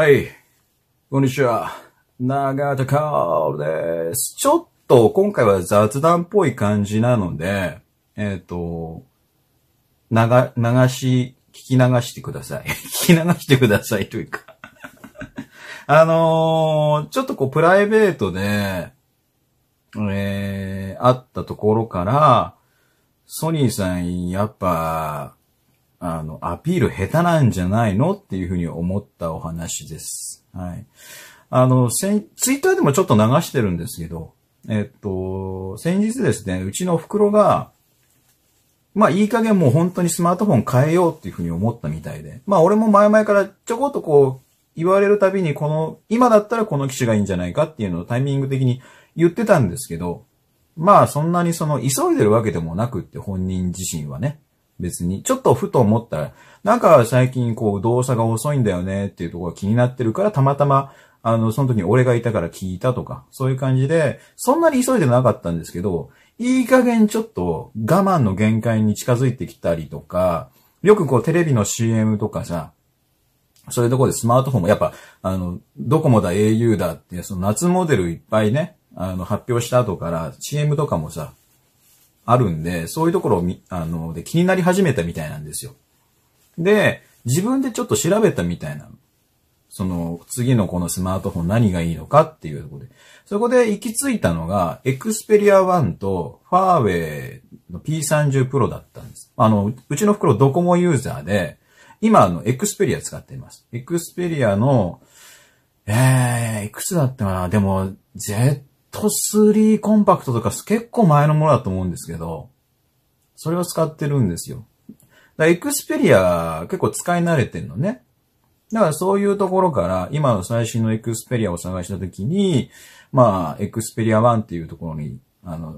はい。こんにちは。長田カールです。ちょっと今回は雑談っぽい感じなので、えっ、ー、と、流、流し、聞き流してください。聞き流してくださいというか あのー、ちょっとこうプライベートで、えー、あったところから、ソニーさん、やっぱ、あの、アピール下手なんじゃないのっていうふうに思ったお話です。はい。あの、先、ツイッターでもちょっと流してるんですけど、えっと、先日ですね、うちの袋が、まあいい加減もう本当にスマートフォン変えようっていうふうに思ったみたいで、まあ俺も前々からちょこっとこう、言われるたびにこの、今だったらこの機種がいいんじゃないかっていうのをタイミング的に言ってたんですけど、まあそんなにその急いでるわけでもなくって本人自身はね。別に。ちょっとふと思ったら、なんか最近こう動作が遅いんだよねっていうところが気になってるから、たまたま、あの、その時に俺がいたから聞いたとか、そういう感じで、そんなに急いでなかったんですけど、いい加減ちょっと我慢の限界に近づいてきたりとか、よくこうテレビの CM とかさ、そういうところでスマートフォンもやっぱ、あの、ドコモだ au だって、その夏モデルいっぱいね、あの、発表した後から CM とかもさ、あるんで、そういうところをみ、あの、で気になり始めたみたいなんですよ。で、自分でちょっと調べたみたいな。その、次のこのスマートフォン何がいいのかっていうところで。そこで行き着いたのが、エクスペリア1とファーウェイの P30 Pro だったんです。あの、うちの袋ドコモユーザーで、今、あの、エクスペリア使っています。エクスペリアの、えー、いくつだったかなでも、絶ト3コンパクトとか結構前のものだと思うんですけど、それを使ってるんですよ。だエクスペリア結構使い慣れてんのね。だからそういうところから、今の最新のエクスペリアを探したときに、まあ、エクスペリア1っていうところに、あの、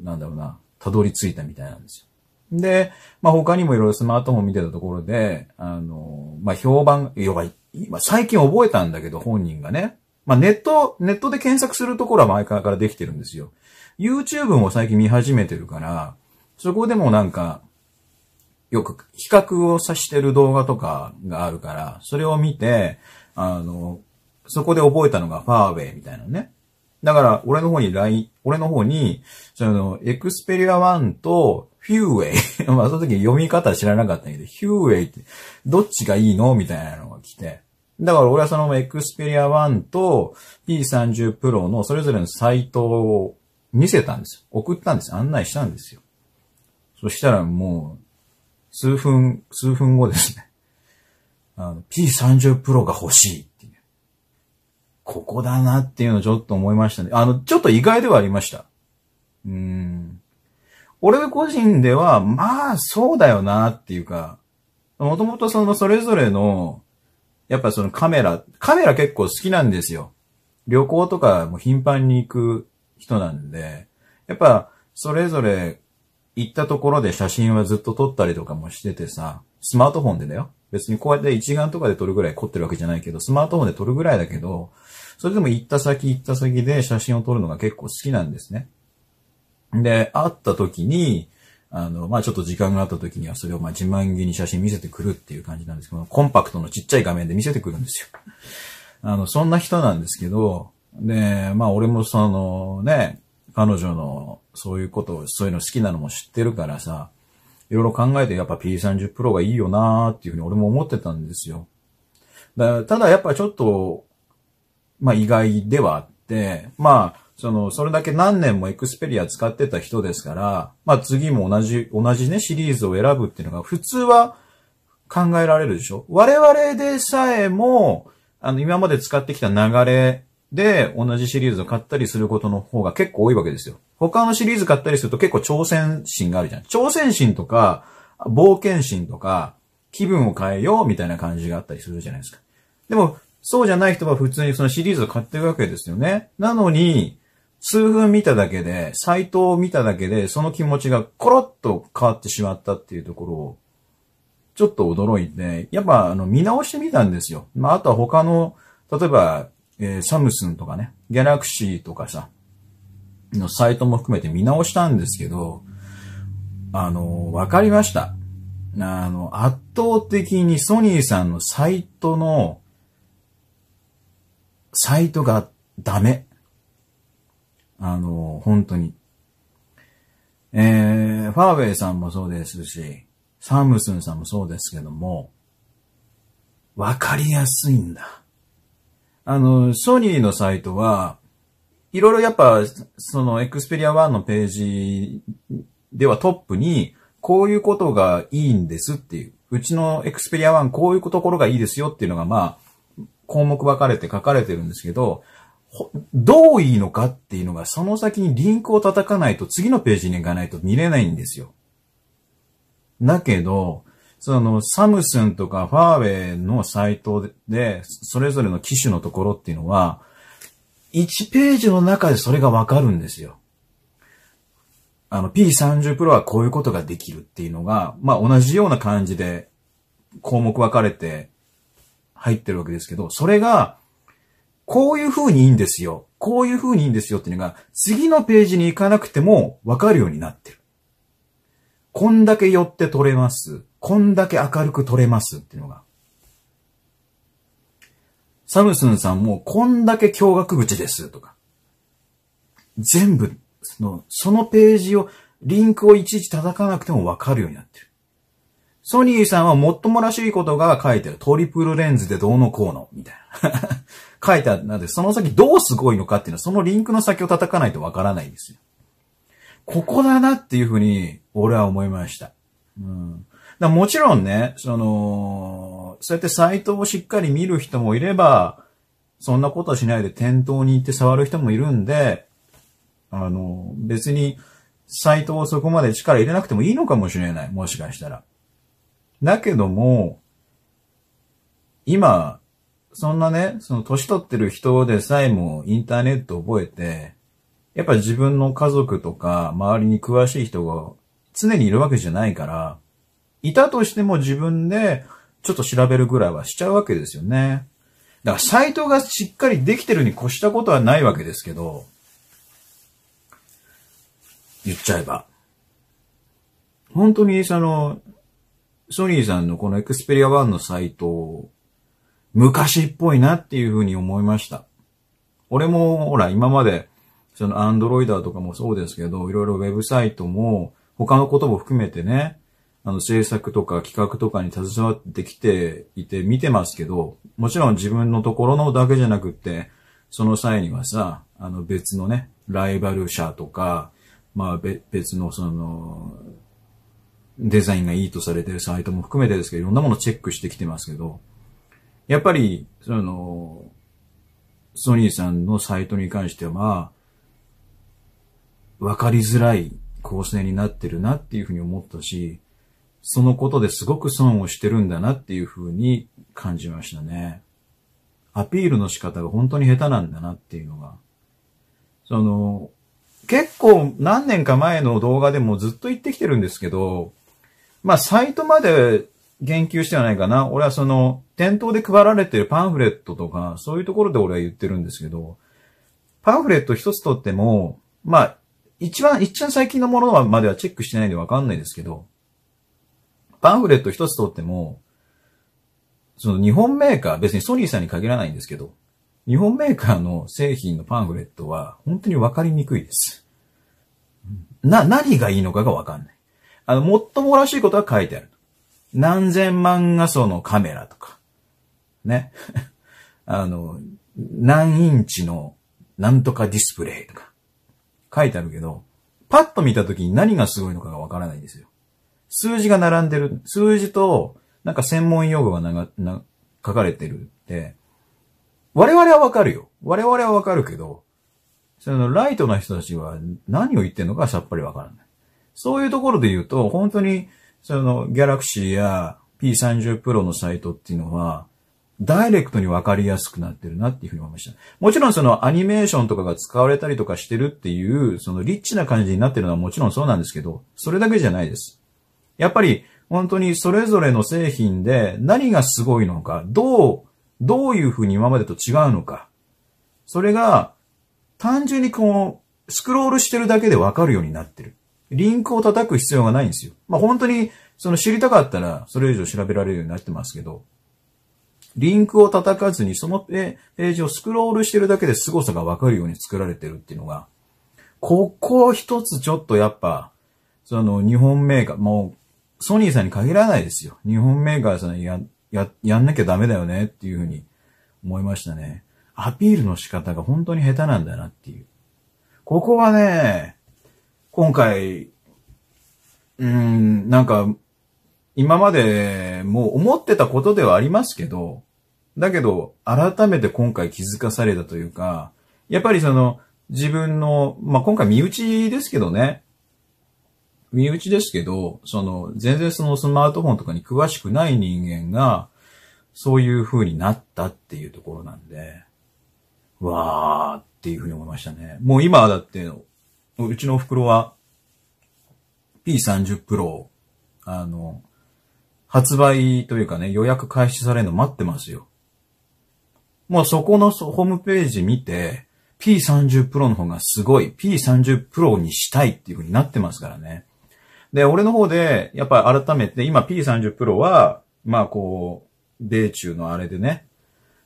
なんだろうな、たどり着いたみたいなんですよ。で、まあ他にもいろいろスマートフォン見てたところで、あの、まあ評判、要は、今最近覚えたんだけど本人がね、まあ、ネット、ネットで検索するところは前からできてるんですよ。YouTube も最近見始めてるから、そこでもなんか、よく比較をさしてる動画とかがあるから、それを見て、あの、そこで覚えたのがファーウェイみたいなね。だから、俺の方に LINE、俺の方に、その、エクスペリア1とフューウェイ。まあ、その時読み方知らなかったけど、ヒューウェイって、どっちがいいのみたいなのが来て。だから俺はそのエクスペリア1と P30 Pro のそれぞれのサイトを見せたんですよ。送ったんです。案内したんですよ。そしたらもう、数分、数分後ですね。あの、P30 Pro が欲しいっていう。ここだなっていうのをちょっと思いましたね。あの、ちょっと意外ではありました。うん。俺個人では、まあ、そうだよなっていうか、もともとその、それぞれの、やっぱそのカメラ、カメラ結構好きなんですよ。旅行とかも頻繁に行く人なんで、やっぱそれぞれ行ったところで写真はずっと撮ったりとかもしててさ、スマートフォンでだよ。別にこうやって一眼とかで撮るぐらい凝ってるわけじゃないけど、スマートフォンで撮るぐらいだけど、それでも行った先行った先で写真を撮るのが結構好きなんですね。で、会った時に、あの、まあ、ちょっと時間があった時にはそれをま自慢げに写真見せてくるっていう感じなんですけど、コンパクトのちっちゃい画面で見せてくるんですよ。あの、そんな人なんですけど、で、まあ俺もそのね、彼女のそういうことを、そういうの好きなのも知ってるからさ、いろいろ考えてやっぱ P30 Pro がいいよなーっていうふうに俺も思ってたんですよ。だただやっぱちょっと、まあ意外ではあって、まあ、その、それだけ何年もエクスペリア使ってた人ですから、まあ次も同じ、同じね、シリーズを選ぶっていうのが普通は考えられるでしょ我々でさえも、あの、今まで使ってきた流れで同じシリーズを買ったりすることの方が結構多いわけですよ。他のシリーズ買ったりすると結構挑戦心があるじゃん。挑戦心とか、冒険心とか、気分を変えようみたいな感じがあったりするじゃないですか。でも、そうじゃない人は普通にそのシリーズを買ってるわけですよね。なのに、数分見ただけで、サイトを見ただけで、その気持ちがコロッと変わってしまったっていうところを、ちょっと驚いて、やっぱあの見直してみたんですよ。まあ、あとは他の、例えば、えー、サムスンとかね、ギャラクシーとかさ、のサイトも含めて見直したんですけど、あの、わかりました。あの、圧倒的にソニーさんのサイトの、サイトがダメ。あの、本当に。えー、ファーウェイさんもそうですし、サムスンさんもそうですけども、わかりやすいんだ。あの、ソニーのサイトは、いろいろやっぱ、その、エクスペリア1のページではトップに、こういうことがいいんですっていう。うちのエクスペリア1こういうところがいいですよっていうのが、まあ、項目分かれて書かれてるんですけど、どういいのかっていうのが、その先にリンクを叩かないと、次のページに行かないと見れないんですよ。だけど、その、サムスンとかファーウェイのサイトで、それぞれの機種のところっていうのは、1ページの中でそれがわかるんですよ。あの、P30 Pro はこういうことができるっていうのが、まあ、同じような感じで項目分かれて入ってるわけですけど、それがこういう風にいいんですよ。こういう風にいいんですよっていうのが、次のページに行かなくてもわかるようになってる。こんだけ寄って取れます。こんだけ明るく取れますっていうのが。サムスンさんもこんだけ驚愕口ですとか。全部、その、そのページを、リンクをいちいち叩かなくてもわかるようになってる。ソニーさんはもっともらしいことが書いてる。トリプルレンズでどうのこうの、みたいな書いてあるので、その先どうすごいのかっていうのは、そのリンクの先を叩かないとわからないんですよ。ここだなっていうふうに、俺は思いました。うん。だもちろんね、その、そうやってサイトをしっかり見る人もいれば、そんなことしないで店頭に行って触る人もいるんで、あの、別に、サイトをそこまで力入れなくてもいいのかもしれない。もしかしたら。だけども、今、そんなね、その年取ってる人でさえもインターネット覚えて、やっぱ自分の家族とか周りに詳しい人が常にいるわけじゃないから、いたとしても自分でちょっと調べるぐらいはしちゃうわけですよね。だからサイトがしっかりできてるに越したことはないわけですけど、言っちゃえば。本当にその、ソニーさんのこのエクスペリア1のサイト昔っぽいなっていうふうに思いました。俺も、ほら、今まで、その、アンドロイダーとかもそうですけど、いろいろウェブサイトも、他のことも含めてね、あの、制作とか企画とかに携わってきていて、見てますけど、もちろん自分のところのだけじゃなくって、その際にはさ、あの、別のね、ライバル社とか、まあ、別のその、デザインがいいとされてるサイトも含めてですけど、いろんなものチェックしてきてますけど、やっぱり、その、ソニーさんのサイトに関しては、わかりづらい構成になってるなっていうふうに思ったし、そのことですごく損をしてるんだなっていうふうに感じましたね。アピールの仕方が本当に下手なんだなっていうのが。その、結構何年か前の動画でもずっと言ってきてるんですけど、まあサイトまで言及してはないかな。俺はその、店頭で配られてるパンフレットとか、そういうところで俺は言ってるんですけど、パンフレット一つ取っても、まあ、一番、一番最近のものまではチェックしてないんでわかんないですけど、パンフレット一つ取っても、その日本メーカー、別にソニーさんに限らないんですけど、日本メーカーの製品のパンフレットは本当にわかりにくいです。な、何がいいのかがわかんない。あの、もっともらしいことは書いてある。何千万画素のカメラとか、ね。あの、何インチのなんとかディスプレイとか書いてあるけど、パッと見た時に何がすごいのかがわからないんですよ。数字が並んでる。数字と、なんか専門用語がながな書かれてるって、我々はわかるよ。我々はわかるけど、そのライトな人たちは何を言ってんのかさっぱりわからない。そういうところで言うと、本当にその、ギャラクシーや P30 Pro のサイトっていうのは、ダイレクトにわかりやすくなってるなっていうふうに思いました。もちろんそのアニメーションとかが使われたりとかしてるっていう、そのリッチな感じになってるのはもちろんそうなんですけど、それだけじゃないです。やっぱり本当にそれぞれの製品で何がすごいのか、どう、どういうふうに今までと違うのか。それが単純にこう、スクロールしてるだけでわかるようになってる。リンクを叩く必要がないんですよ。まあ、本当に、その知りたかったら、それ以上調べられるようになってますけど、リンクを叩かずに、そのページをスクロールしてるだけで凄さがわかるように作られてるっていうのが、ここ一つちょっとやっぱ、その日本メーカー、もう、ソニーさんに限らないですよ。日本メーカーさんや、や、やんなきゃダメだよねっていうふうに思いましたね。アピールの仕方が本当に下手なんだなっていう。ここはね、今回、うん、なんか、今までもう思ってたことではありますけど、だけど、改めて今回気づかされたというか、やっぱりその、自分の、まあ、今回身内ですけどね、身内ですけど、その、全然そのスマートフォンとかに詳しくない人間が、そういう風になったっていうところなんで、わーっていう風に思いましたね。もう今だって、うちのお袋は P30 Pro を、あの、発売というかね、予約開始されるの待ってますよ。もうそこのホームページ見て、P30 Pro の方がすごい、P30 Pro にしたいっていう風になってますからね。で、俺の方で、やっぱり改めて、今 P30 Pro は、まあこう、米中のあれでね、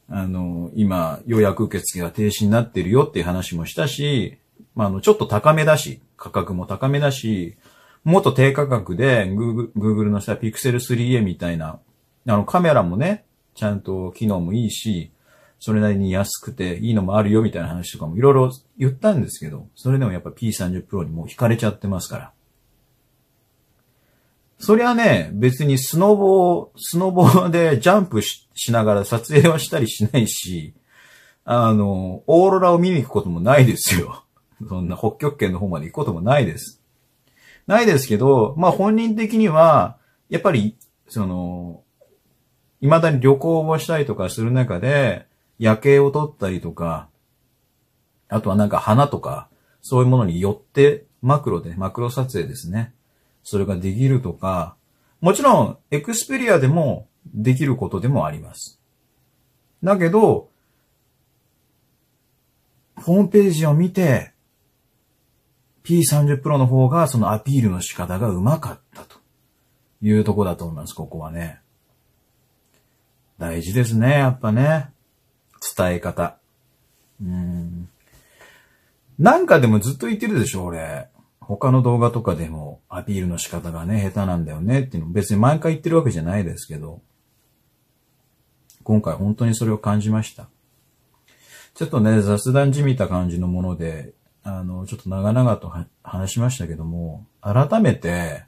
あの、今予約受付が停止になってるよっていう話もしたし、まあ、あの、ちょっと高めだし、価格も高めだし、もっと低価格で Google, のさ、Pixel 3A みたいな、あの、カメラもね、ちゃんと機能もいいし、それなりに安くていいのもあるよみたいな話とかもいろいろ言ったんですけど、それでもやっぱ P30 Pro にもう惹かれちゃってますから。そりゃね、別にスノボー、スノボーでジャンプしながら撮影はしたりしないし、あの、オーロラを見に行くこともないですよ。そんな北極圏の方まで行くこともないです。ないですけど、まあ本人的には、やっぱり、その、未だに旅行をしたりとかする中で、夜景を撮ったりとか、あとはなんか花とか、そういうものによってマクロで、マクロ撮影ですね。それができるとか、もちろん、エクスペリアでもできることでもあります。だけど、ホームページを見て、P30 Pro の方がそのアピールの仕方がうまかったというとこだと思います、ここはね。大事ですね、やっぱね。伝え方。うん。なんかでもずっと言ってるでしょ、俺。他の動画とかでもアピールの仕方がね、下手なんだよねっていうの別に毎回言ってるわけじゃないですけど、今回本当にそれを感じました。ちょっとね、雑談じみた感じのもので、あの、ちょっと長々と話しましたけども、改めて、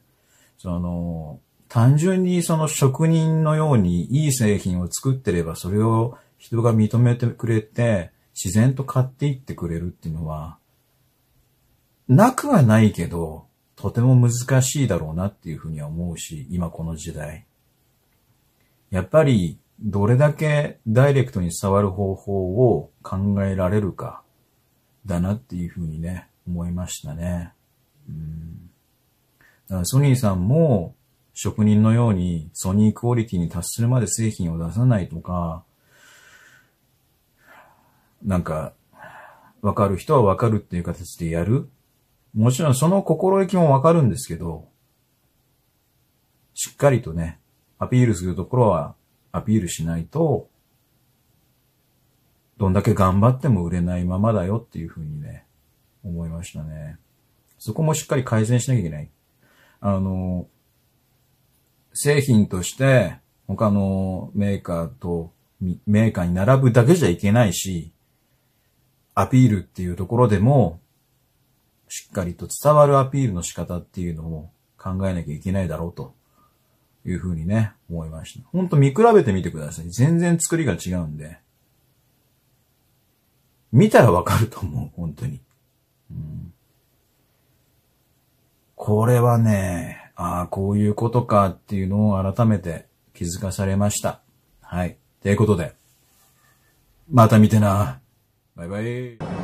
その、単純にその職人のようにいい製品を作ってれば、それを人が認めてくれて、自然と買っていってくれるっていうのは、なくはないけど、とても難しいだろうなっていうふうには思うし、今この時代。やっぱり、どれだけダイレクトに触る方法を考えられるか。だなっていうふうにね、思いましたね。うん。だからソニーさんも、職人のようにソニークオリティに達するまで製品を出さないとか、なんか、わかる人はわかるっていう形でやる。もちろんその心意気もわかるんですけど、しっかりとね、アピールするところはアピールしないと、どんだけ頑張っても売れないままだよっていうふうにね、思いましたね。そこもしっかり改善しなきゃいけない。あの、製品として他のメーカーと、メーカーに並ぶだけじゃいけないし、アピールっていうところでも、しっかりと伝わるアピールの仕方っていうのも考えなきゃいけないだろうというふうにね、思いました。ほんと見比べてみてください。全然作りが違うんで。見たらわかると思う、本当に。うん、これはね、ああ、こういうことかっていうのを改めて気づかされました。はい。ということで、また見てな。バイバイ。